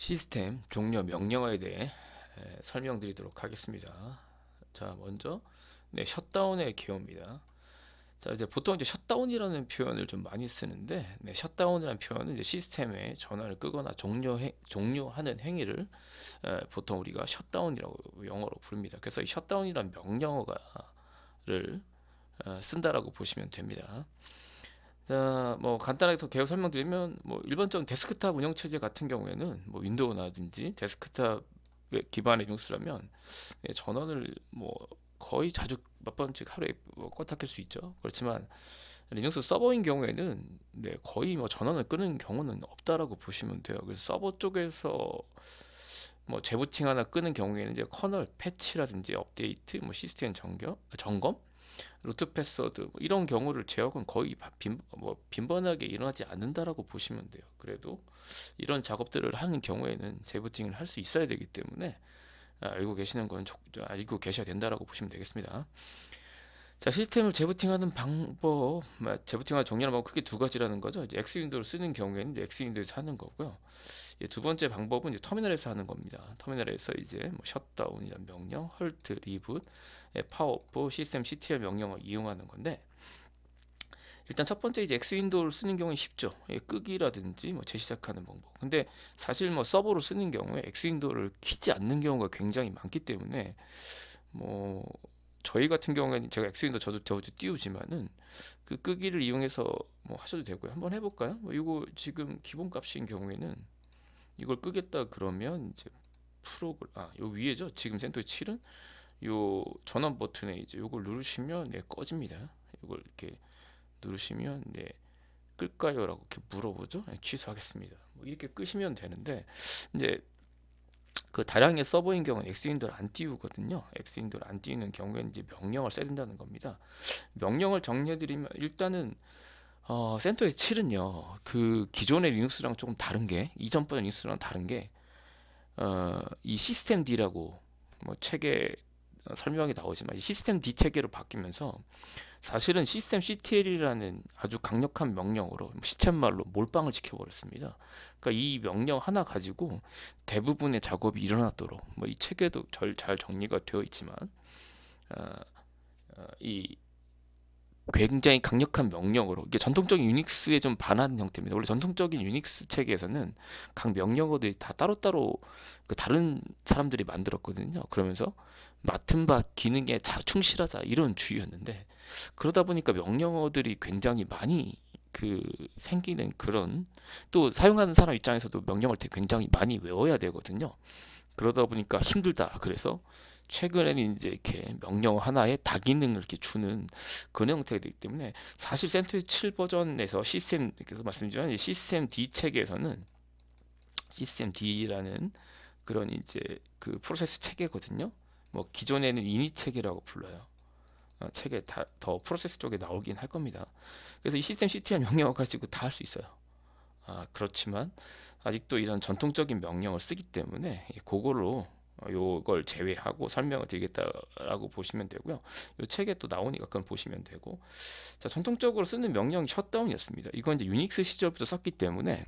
시스템 종료 명령어에 대해 설명드리도록 하겠습니다. 자, 먼저 네, 셧다운의 개요입니다. 자, 이제 보통 이제 셧다운이라는 표현을 좀 많이 쓰는데 네, 셧다운이라는 표현은 이제 시스템의 전화를 끄거나 종료 종료하는 행위를 에, 보통 우리가 셧다운이라고 영어로 부릅니다. 그래서 이 셧다운이라는 명령어가를 쓴다라고 보시면 됩니다. 자, 뭐 간단하게 더 개요 설명드리면 뭐 일반적인 데스크탑 운영 체제 같은 경우에는 뭐 윈도우나든지 데스크탑 기반의 리눅스라면 예, 전원을 뭐 거의 자주 몇 번씩 하루에 뭐 껐다 켤 수 있죠. 그렇지만 리눅스 서버인 경우에는 네, 거의 뭐 전원을 끄는 경우는 없다라고 보시면 돼요. 그래서 서버 쪽에서 뭐 재부팅 하나 끄는 경우에는 이제 커널 패치라든지 업데이트, 뭐 시스템 정겨, 점검 루트 패스워드 뭐 이런 경우를 제어은 거의 빈, 뭐 빈번하게 일어나지 않는다라고 보시면 돼요. 그래도 이런 작업들을 하는 경우에는 재부팅을 할 수 있어야 되기 때문에 아, 알고 계시는 건 아, 알고 계셔야 된다라고 보시면 되겠습니다. 자 시스템을 재부팅하는 방법, 뭐 재부팅과 정리하는 방법 크게 두 가지라는 거죠. 이제 X 윈도우를 쓰는 경우에는 이제 X 윈도우에서 하는 거고요. 예, 두 번째 방법은 이제 터미널에서 하는 겁니다. 터미널에서 이제 뭐 셧다운이란 명령, 헐트, 리붓, 파워프, 시스템 CTL 명령을 이용하는 건데 일단 첫 번째 이제 X 윈도우를 쓰는 경우는 쉽죠. 예, 끄기라든지 뭐 재시작하는 방법. 근데 사실 뭐 서버로 쓰는 경우에 X 윈도우를 키지 않는 경우가 굉장히 많기 때문에 뭐 저희 같은 경우에는 제가 엑스윈도 저도 저도 띄우지만은 그 끄기를 이용해서 뭐 하셔도 되고요. 한번 해볼까요? 뭐 이거 지금 기본값인 경우에는 이걸 끄겠다 그러면 이제 프로그램 아요 위에죠. 지금 센터 7은 요 전원 버튼에 이제 요걸 누르시면 네 꺼집니다. 이걸 이렇게 누르시면 네 끌까요라고 이렇게 물어보죠. 네, 취소하겠습니다. 뭐 이렇게 끄시면 되는데 이제 그 다량의 서버인 경우는 엑스윈도를 안 띄우거든요. 엑스윈도를 안 띄우는 경우에 이제 명령을 써야 된다는 겁니다. 명령을 정리해드리면 일단은 어, 센터의 7은요. 그 기존의 리눅스랑 조금 다른 게 이전 버전 리눅스랑 다른 게 어, 시스템 D라고 뭐 책에 설명이 나오지만 시스템 D 체계로 바뀌면서 사실은 시스템 CTL이라는 아주 강력한 명령으로 시쳇말로 몰빵을 지켜버렸습니다. 그러니까 이 명령 하나 가지고 대부분의 작업이 일어났도록 뭐 이 체계도 잘 정리가 되어 있지만 어, 어, 이 굉장히 강력한 명령으로 이게 전통적인 유닉스에 좀 반하는 형태입니다. 원래 전통적인 유닉스 체계에서는 각 명령어들이 다 따로따로 그 다른 사람들이 만들었거든요. 그러면서 맡은 바 기능에 자, 충실하자 이런 주의였는데 그러다 보니까 명령어들이 굉장히 많이 그 생기는 그런 또 사용하는 사람 입장에서도 명령어를 굉장히 많이 외워야 되거든요. 그러다 보니까 힘들다. 그래서 최근에는 이제 이렇게 명령 하나에 다기능을 이렇게 주는 그런 형태가 되기 때문에 사실 센터의 t 7 버전에서 시스템 그래서 말씀드린 시스템 D 책에서는 시스템 D라는 그런 이제 그 프로세스 체계거든요. 뭐 기존에는 이니 체계라고 불러요. 어, 책에 다, 더 프로세스 쪽에 나오긴 할 겁니다. 그래서 이 시스템 CTR 명령어 가지고 다 할 수 있어요. 아, 그렇지만 아직도 이런 전통적인 명령을 쓰기 때문에 그거로 어, 요걸 제외하고 설명을 드리겠다라고 보시면 되고요. 요 책에 또 나오니까 그건 보시면 되고. 자, 전통적으로 쓰는 명령이 셧다운이었습니다. 이건 이제 유닉스 시절부터 썼기 때문에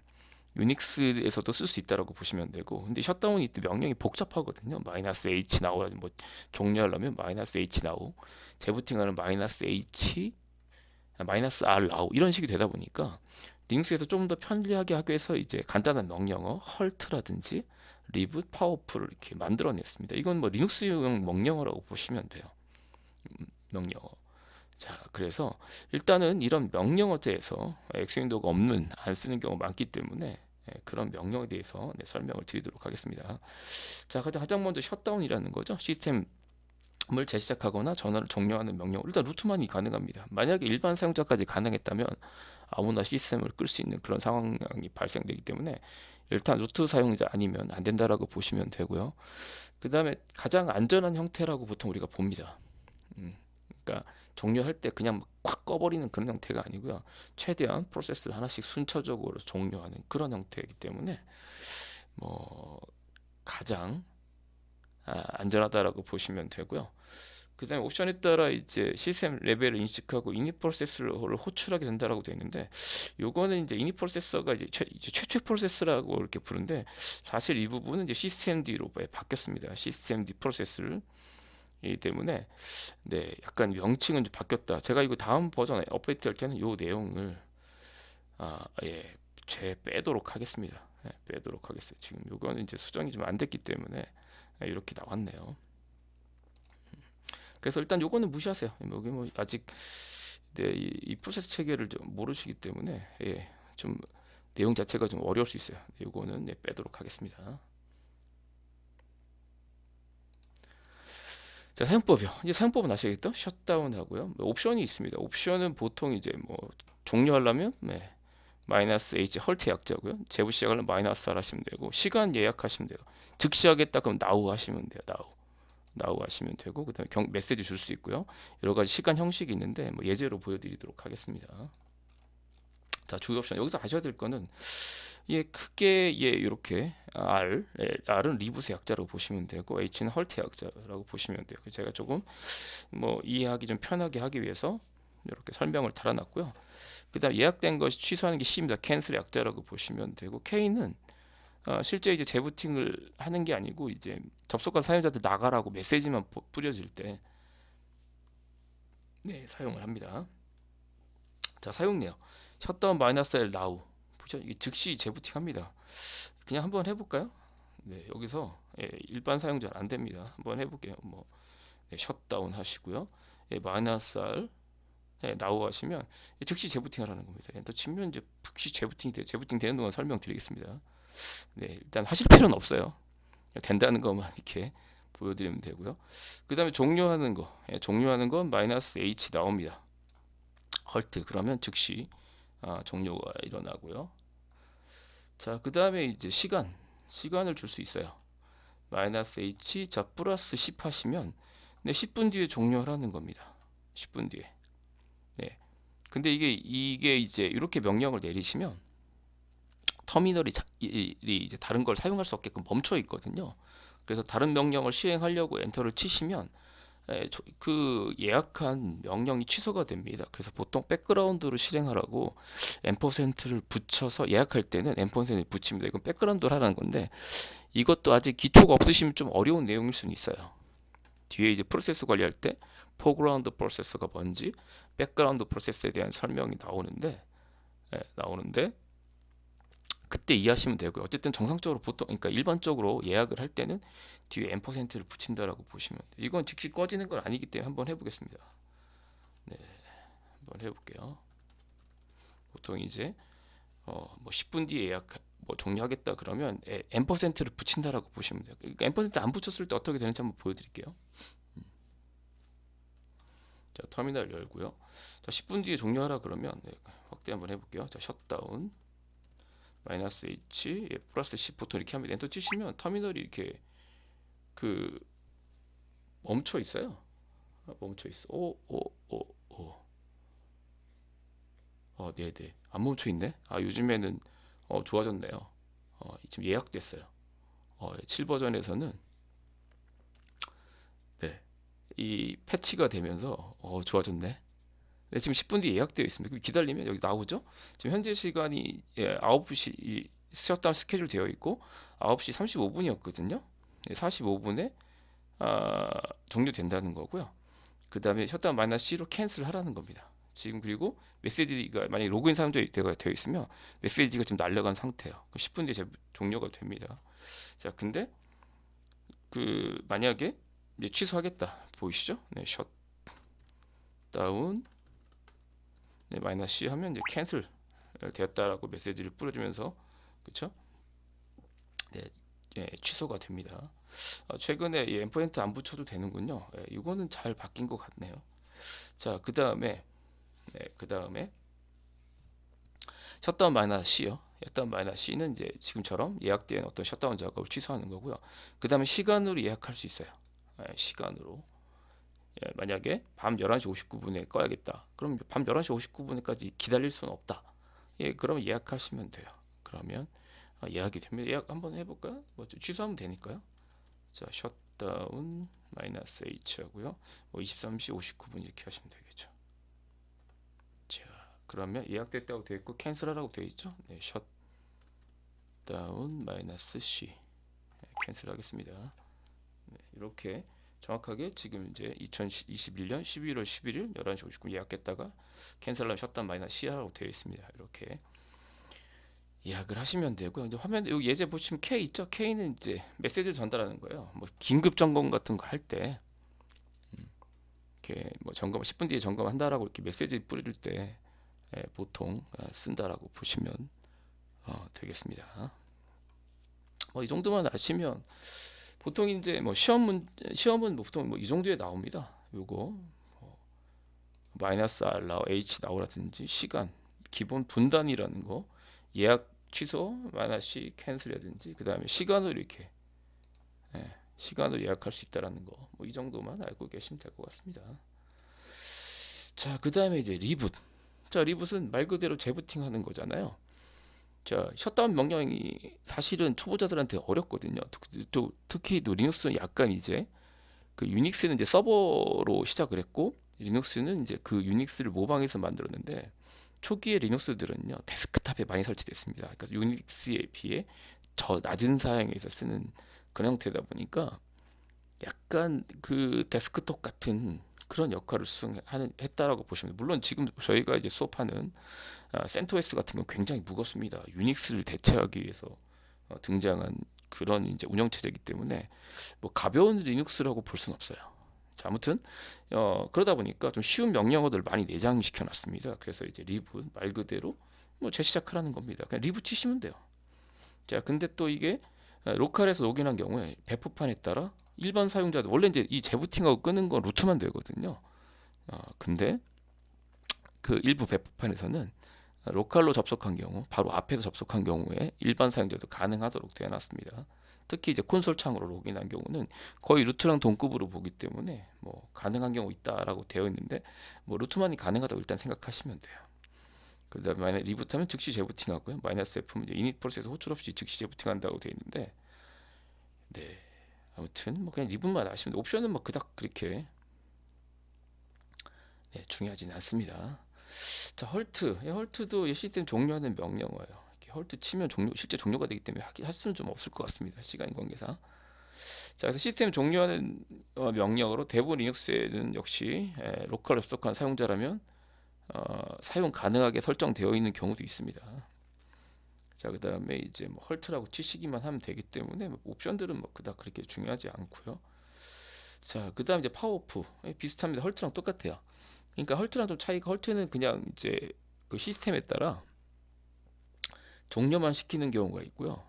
유닉스에서도 쓸 수 있다라고 보시면 되고 근데 셧다운이 또 명령이 복잡하거든요 마이너스 h 나오라든지 뭐 종료하려면 마이너스 h 나오 재부팅하는 마이너스 h 아, 마이너스 r 나오 이런 식이 되다 보니까 링스에서 좀 더 편리하게 하기 위해서 이제 간단한 명령어 헐트라든지 리브 파워풀 이렇게 만들어냈습니다 이건 뭐 리눅스용 명령어라고 보시면 돼요 음, 명령어 자, 그래서 일단은 이런 명령어제에서 엑스윈도우가 없는 안 쓰는 경우 많기 때문에 예, 그런 명령에 대해서 네, 설명을 드리도록 하겠습니다. 자, 가장 먼저 셧다운이라는 거죠. 시스템 을 재시작하거나 전화를 종료하는 명령 일단 루트만이 가능합니다 만약에 일반 사용자까지 가능했다면 아무나 시스템을 끌 수 있는 그런 상황이 발생되기 때문에 일단 루트 사용자 아니면 안 된다라고 보시면 되고요 그 다음에 가장 안전한 형태라고 보통 우리가 봅니다 음, 그러니까 종료할 때 그냥 콱 꺼버리는 그런 형태가 아니고요. 최대한 프로세스를 하나씩 순차적으로 종료하는 그런 형태이기 때문에 뭐 가장 아, 안전하다라고 보시면 되고요. 그 다음에 옵션에 따라 이제 시스템 레벨을 인식하고 이니 프로세스를 호출하게 된다라고 되어 있는데 요거는 이제 이니 프로세서가 이제, 최, 이제 최초 프로세스라고 이렇게 부른데 사실 이 부분은 이제 시스템 D로 바뀌었습니다. 시스템 D 프로세스를 이기 때문에 네 약간 명칭은 좀 바뀌었다. 제가 이거 다음 버전 업데이트 할 때는 요 내용을 아예제 빼도록 하겠습니다. 예, 빼도록 하겠어요. 지금 요건 이제 수정이 좀 안 됐기 때문에 예, 이렇게 나왔네요. 그래서 일단 요거는 무시하세요. 여기 뭐, 뭐 아직 네, 이, 이 프로세스 체계를 좀 모르시기 때문에 예, 좀 내용 자체가 좀 어려울 수 있어요. 요거는 네, 빼도록 하겠습니다. 자 사용법이요. 이제 사용법은 아시겠죠? 셧다운 하고요. 뭐 옵션이 있습니다. 옵션은 보통 이제 뭐 종료하려면 네. 마이너스 H 헐트 약자고요. 제부 시작하려면 마이너스 R 하시면 되고 시간 예약하시면 돼요. 즉시 하겠다 그럼 나우 하시면 돼요. 나우. 나우 하시면 되고 그다음에 경, 메시지 줄 수 있고요. 여러 가지 시간 형식이 있는데 뭐 예제로 보여드리도록 하겠습니다. 자, 주요 옵션 여기서 아셔야 될 거는 예, 크게 예, 이렇게 R, 예, R은 리부스 약자라고 보시면 되고 H는 헐트 약자라고 보시면 돼요. 제가 조금 뭐 이해하기 좀 편하게 하기 위해서 이렇게 설명을 달아놨고요. 그다음 예약된 것이 취소하는 게 C입니다. 캔슬 약자라고 보시면 되고 K는 어, 실제 이제 재부팅을 하는 게 아니고 이제 접속한 사용자들 나가라고 메시지만 뿌려질 때 네, 사용을 합니다. 자, 사용 내역. 셧다운 마이너스 L 나우 보죠 이게 즉시 재부팅합니다 그냥 한번 해볼까요 네 여기서 예, 일반 사용자는 안 됩니다 한번 해볼게요 뭐 예, 네, 셧다운 하시고요 예, 마이너스 R 예, 나우 하시면 즉시 재부팅을 하는 겁니다 엔터 예, 치면 이제 즉시 재부팅이 돼요 재부팅 되는 동안 설명드리겠습니다 네 일단 하실 필요는 없어요 된다는 것만 이렇게 보여드리면 되고요 그 다음에 종료하는 거 예, 종료하는 건 마이너스 H 나옵니다 헐트 그러면 즉시 아, 종료가 일어나고요. 자, 그 다음에 이제 시간, 시간을 줄 수 있어요. 마이너스 h, 자, 플러스 10 하시면 네, 10분 뒤에 종료하라는 겁니다. 10분 뒤에. 네. 근데 이게, 이게 이제 이렇게 명령을 내리시면 터미널이 자, 이, 이제 다른 걸 사용할 수 없게끔 멈춰 있거든요. 그래서 다른 명령을 시행하려고 엔터를 치시면 예, 그 예약한 명령이 취소가 됩니다. 그래서 보통 백그라운드로 실행하라고 앰퍼센트를 붙여서 예약할 때는 앰퍼센트를 붙입니다. 이건 백그라운드를 하라는 건데 이것도 아직 기초가 없으시면 좀 어려운 내용일 수는 있어요. 뒤에 이제 프로세스 관리할 때 포그라운드 프로세스가 뭔지 백그라운드 프로세스에 대한 설명이 나오는데 예, 나오는데 그때 이해하시면 되고요. 어쨌든 정상적으로 보통 그러니까 일반적으로 예약을 할 때는 뒤에 n%를 붙인다라고 보시면 돼요. 이건 즉시 꺼지는 건 아니기 때문에 한번 해보겠습니다. 네, 한번 해볼게요. 보통 이제 어, 뭐 10분 뒤에 예약 뭐 종료하겠다 그러면 n%를 붙인다라고 보시면 돼요. 그러니까 n%안 붙였을 때 어떻게 되는지 한번 보여드릴게요. 음. 자 터미널 열고요. 자 10분 뒤에 종료하라 그러면 네, 확대 한번 해볼게요. 자 셧다운 마이너스 h 예, 플러스 10 보통 이렇게 합니다. 엔터 치시면 터미널이 이렇게 그 멈춰 있어요. 멈춰 있어. 오, 오, 오, 오. 어, 네, 네. 안 멈춰 있네. 아, 요즘에는 어, 좋아졌네요. 어, 지금 예약됐어요. 어, 7버전에서는 네. 이 패치가 되면서 어, 좋아졌네. 네, 지금 10분 뒤 예약되어 있습니다. 기다리면 여기 나오죠? 지금 현재 시간이 예, 9시 이 셧다운 스케줄 되어 있고 9시 35분이었거든요. 45분에 아, 종료된다는 거고요. 그 다음에 셧다운 마이너 C로 캔슬 하라는 겁니다. 지금 그리고 메시지가 만약에 로그인 사람도 되어 있으면 메시지가 지금 날려간 상태예요. 10분 그 뒤에 종료가 됩니다. 자, 근데 그 만약에 취소하겠다 보이시죠? 네, 셧 다운 네, 마이너 C 하면 이제 캔슬 어, 되었다라고 메시지를 뿌려주면서 그렇죠? 네, 예, 취소가 됩니다. 아, 최근에 이 엠포인트 안 붙여도 되는군요. 예, 이거는 잘 바뀐 것 같네요. 자, 그 다음에 네, 그 다음에 셧다운 마이너 C요. 셧다운 마이너 C는 이제 지금처럼 예약된 어떤 셧다운 작업을 취소하는 거고요. 그 다음에 시간으로 예약할 수 있어요. 예, 시간으로. 예, 만약에 밤 11시 59분에 꺼야겠다. 그럼 밤 11시 59분까지 기다릴 수는 없다. 예, 그럼 예약하시면 돼요. 그러면 아, 예약이 됩니다. 예약 한번 해볼까요? 뭐 취소하면 되니까요. 자, 셧다운 마이너스 H 하고요. 뭐 23시 59분 이렇게 하시면 되겠죠. 자, 그러면 예약됐다고 되어 있고 캔슬하라고 되어 있죠. 네, 셧다운 마이너스 C 네, 캔슬하겠습니다. 네, 이렇게 정확하게 지금 이제 2021년 11월 11일 11시 59분 예약했다가 캔슬하면 셧다운 마이너스 C라고 되어 있습니다. 이렇게 예약을 하시면 되고요. 이제 화면 여기 예제 보시면 K 있죠? K는 이제 메시지를 전달하는 거예요. 뭐 긴급 점검 같은 거 할때 음, 이렇게 뭐 점검 10분 뒤에 점검한다라고 이렇게 메시지 뿌릴 때 예, 보통 어, 쓴다라고 보시면 어, 되겠습니다. 뭐이 정도만 아시면 보통 이제 뭐 시험문 시험은 뭐 보통 뭐 이 정도에 나옵니다. 요거 뭐 마이너스 R 나 H 나오라든지 시간 기본 분단이라는 거 예약 취소, 만화시, 캔슬이라든지 그 다음에 시간으로 이렇게 예, 시간으로 예약할 수 있다라는 거뭐 이 정도만 알고 계시면 될 것 같습니다. 자, 그 다음에 이제 리붓. 자, 리붓은 말 그대로 재부팅하는 거잖아요. 자, 셧다운 명령이 사실은 초보자들한테 어렵거든요. 또, 특히 또 리눅스는 약간 이제 그 유닉스는 이제 서버로 시작을 했고 리눅스는 이제 그 유닉스를 모방해서 만들었는데 초기의 리눅스들은요 데스크탑에 많이 설치됐습니다. 그러니까 유닉스에 비해 저 낮은 사양에서 쓰는 그런 형태다 보니까 약간 그 데스크톱 같은 그런 역할을 수행하는 했다라고 보시면 물론 지금 저희가 이제 수업하는 아, 센토스 같은 건 굉장히 무겁습니다. 유닉스를 대체하기 위해서 어, 등장한 그런 이제 운영 체제이기 때문에 뭐 가벼운 리눅스라고 볼 수는 없어요. 자, 아무튼 어, 그러다 보니까 좀 쉬운 명령어들 많이 내장시켜 놨습니다. 그래서 이제 리브 말 그대로 뭐 재시작하라는 겁니다. 그냥 리브 치시면 돼요. 자, 근데 또 이게 어, 로컬에서 로그인한 경우에 배포판에 따라 일반 사용자도 원래 이제 이 재부팅하고 끄는 건 루트만 되거든요. 어, 근데 그 일부 배포판에서는 로컬로 접속한 경우, 바로 앞에서 접속한 경우에 일반 사용자도 가능하도록 되어 놨습니다. 특히 이제 콘솔 창으로 로그인한 경우는 거의 루트랑 동급으로 보기 때문에 뭐 가능한 경우 있다라고 되어 있는데 뭐 루트만이 가능하다고 일단 생각하시면 돼요. 그다음 만약 리부트하면 즉시 재부팅하고요. 마이너스 F면 이제 이닛 프로세스 호출 없이 즉시 재부팅한다고 되어 있는데 네 아무튼 뭐 그냥 리분만 아시면 옵션은 뭐 그닥 그렇게 네, 중요하진 않습니다. 자 헐트 헐트도 시스템 종료하는 명령어예요. 헐트 치면 종료 실제 종료가 되기 때문에 하기, 할 수는 좀 없을 것 같습니다. 시간 관계상. 자, 그래서 시스템 종료하는 어, 명령으로 대부분 리눅스에는 역시 에, 예, 로컬 접속한 사용자라면 어, 사용 가능하게 설정되어 있는 경우도 있습니다. 자, 그 다음에 이제 뭐 헐트라고 치시기만 하면 되기 때문에 뭐 옵션들은 뭐 그닥 그렇게 중요하지 않고요. 자, 그 다음 이제 파워프 예, 비슷합니다. 헐트랑 똑같아요. 그러니까 헐트랑 좀 차이가 헐트는 그냥 이제 그 시스템에 따라 종료만 시키는 경우가 있고요.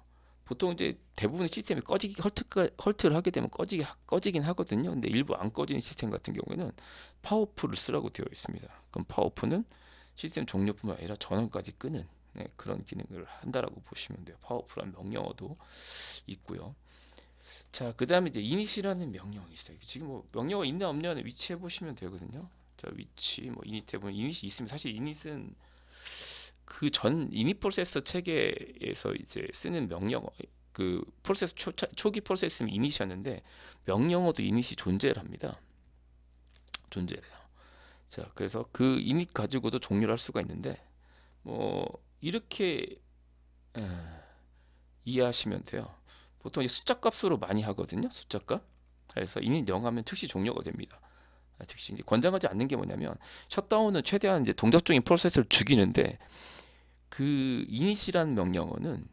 보통 이제 대부분 의 시스템이 꺼지기 헐트가, 헐트를 하게 되면 꺼지기 꺼지긴 하거든요. 근데 일부 안 꺼지는 시스템 같은 경우에는 파워풀을 쓰라고 되어 있습니다. 그럼 파워풀은 시스템 종료뿐만 아니라 전원까지 끄는 네, 그런 기능을 한다라고 보시면 돼요. 파워풀한 명령어도 있고요. 자, 그다음에 이제 이니시라는 명령이 있어요. 지금 뭐 명령어 있나 없냐는 위치해 보시면 되거든요. 자, 위치 뭐이니 해보면 이니시 있으면 사실 이닛는 그전 이니 프로세서 체계에서 이제 쓰는 명령어 그 프로세스 초, 초기 프로세스는 이니시였는데 명령어도 이니시 존재를 합니다. 존재를 해요. 자, 그래서 그 이닛 가지고도 종료를 할 수가 있는데 뭐 이렇게 에, 이해하시면 돼요. 보통 숫자 값으로 많이 하거든요. 숫자 값. 그래서 이니0 하면 즉시 종료가 됩니다. 아, 즉시 이제 권장하지 않는 게 뭐냐면 셧다운은 최대한 이제 동작적인 프로세스를 죽이는데 그 이니시라는 명령어는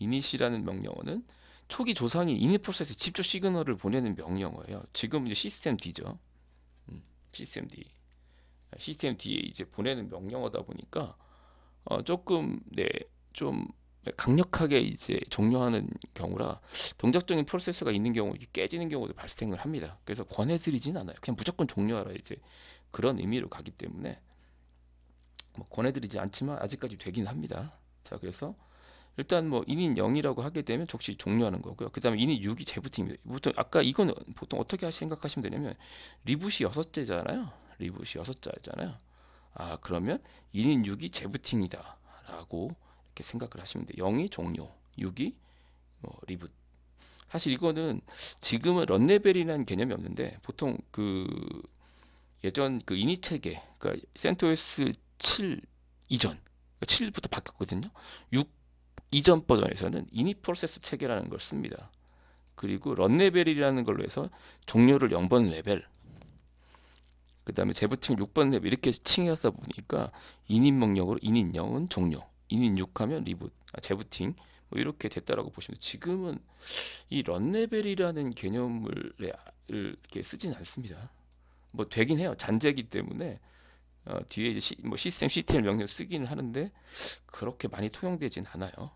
이니시라는 명령어는 초기 조상이 이니 프로세스 집조 시그널을 보내는 명령어예요. 지금 이제 시스템 D죠. 음, 시스템 D. 아, 시스템 D에 이제 보내는 명령어다 보니까 어, 조금 네좀 강력하게 이제 종료하는 경우라 동작적인 프로세스가 있는 경우 깨지는 경우도 발생을 합니다. 그래서 권해드리진 않아요. 그냥 무조건 종료하라 이제 그런 의미로 가기 때문에 뭐 권해드리지 않지만 아직까지 되긴 합니다. 자 그래서 일단 뭐 인인 0이라고 하게 되면 적시 종료하는 거고요. 그 다음에 인인 6이 재부팅입니다. 보통 아까 이건 보통 어떻게 생각하시면 되냐면 리부시 6섯 자잖아요 리부시 6 자잖아요 아 그러면 인인 6이 재부팅이다 라고 이렇게 생각을 하시면 돼요. 0이 종료, 6이 뭐 리붓. 사실 이거는 지금은 런레벨이라는 개념이 없는데 보통 그 예전 그 이니 체계, 그러니까 센 e n 스7 이전, 그러니까 7부터 바뀌었거든요. 6 이전 버전에서는 이니 프로세스 체계라는 걸 씁니다. 그리고 런레벨이라는 걸로 해서 종료를 0번 레벨, 그 다음에 재부팅 6번 레벨 이렇게 칭해서 보니까 인인 명령으로 인인 0은 종료 인육하면 리봇, 아, 재부팅 뭐 이렇게 됐다라고 보시면 지금은 이 런레벨이라는 개념을 네, 이렇게 쓰진 않습니다. 뭐 되긴 해요. 잔재기 때문에 어, 뒤에 이제 시, 뭐 시스템 CTL 명령 쓰기는 하는데 그렇게 많이 통용되진 않아요.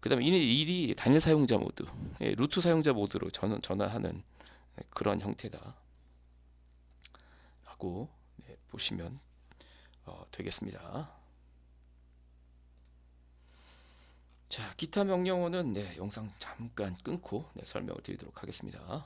그다음에 이 일이 단일 사용자 모드, 예, 루트 사용자 모드로 전, 전환하는 그런 형태다라고 네, 보시면 어, 되겠습니다. 자, 기타 명령어는 네, 영상 잠깐 끊고 네, 설명을 드리도록 하겠습니다.